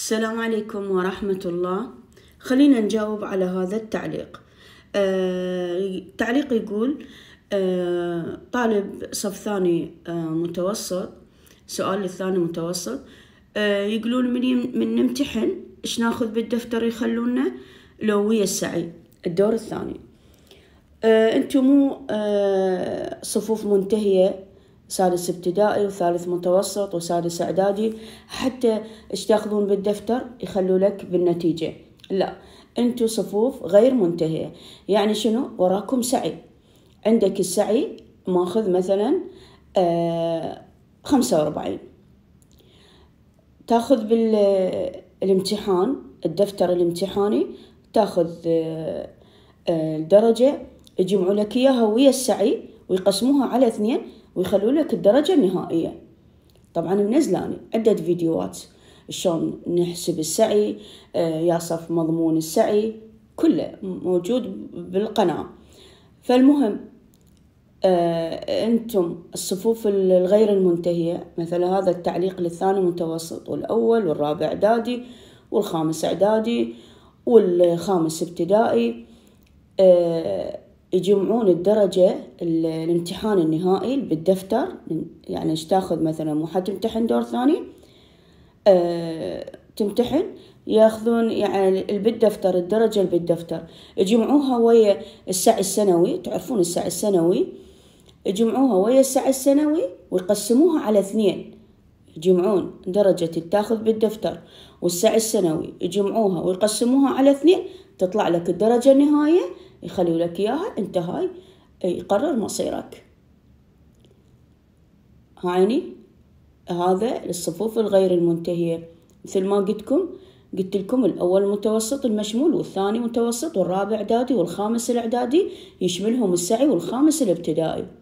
السلام عليكم ورحمة الله خلينا نجاوب على هذا التعليق آه تعليق يقول آه طالب صف ثاني آه متوسط سؤال الثاني متوسط آه يقولون من, من نمتحن ايش ناخذ بالدفتر يخلونا لو ويا السعي الدور الثاني آه انتم مو آه صفوف منتهية سادس ابتدائي وثالث متوسط وسادس اعدادي حتى ايش تاخذون بالدفتر يخلوا لك بالنتيجه لا انتوا صفوف غير منتهيه يعني شنو وراكم سعي عندك السعي ماخذ مثلا آه 45 تاخذ بالامتحان الدفتر الامتحاني تاخذ آه، آه، الدرجة يجمعوا لك إياها ويا السعي ويقسموها على اثنين ويخلوا لك الدرجة النهائية طبعا منزلاني عدة فيديوهات شلون نحسب السعي آه، يصف مضمون السعي كله موجود بالقناة فالمهم آه، أنتم الصفوف الغير المنتهية مثل هذا التعليق للثاني متوسط والأول والرابع إعدادي والخامس إعدادي والخامس ابتدائي آه، يجمعون الدرجة الامتحان النهائي بالدفتر يعني ايش تاخذ مثلا مو حتمتحن دور ثاني أه تمتحن ياخذون يعني بالدفتر الدرجة بالدفتر يجمعوها ويا السعي السنوي تعرفون السعي السنوي يجمعوها ويا السعي السنوي ويقسموها على اثنين يجمعون درجة التاخذ بالدفتر والسعي السنوي يجمعوها ويقسموها على اثنين تطلع لك الدرجة النهائية يخلوا لك إياها أنت هاي يقرر مصيرك هايني هذا للصفوف الغير المنتهية مثل ما قلتكم قلت لكم الأول متوسط المشمول والثاني متوسط والرابع إعدادي والخامس الإعدادي يشملهم السعي والخامس الابتدائي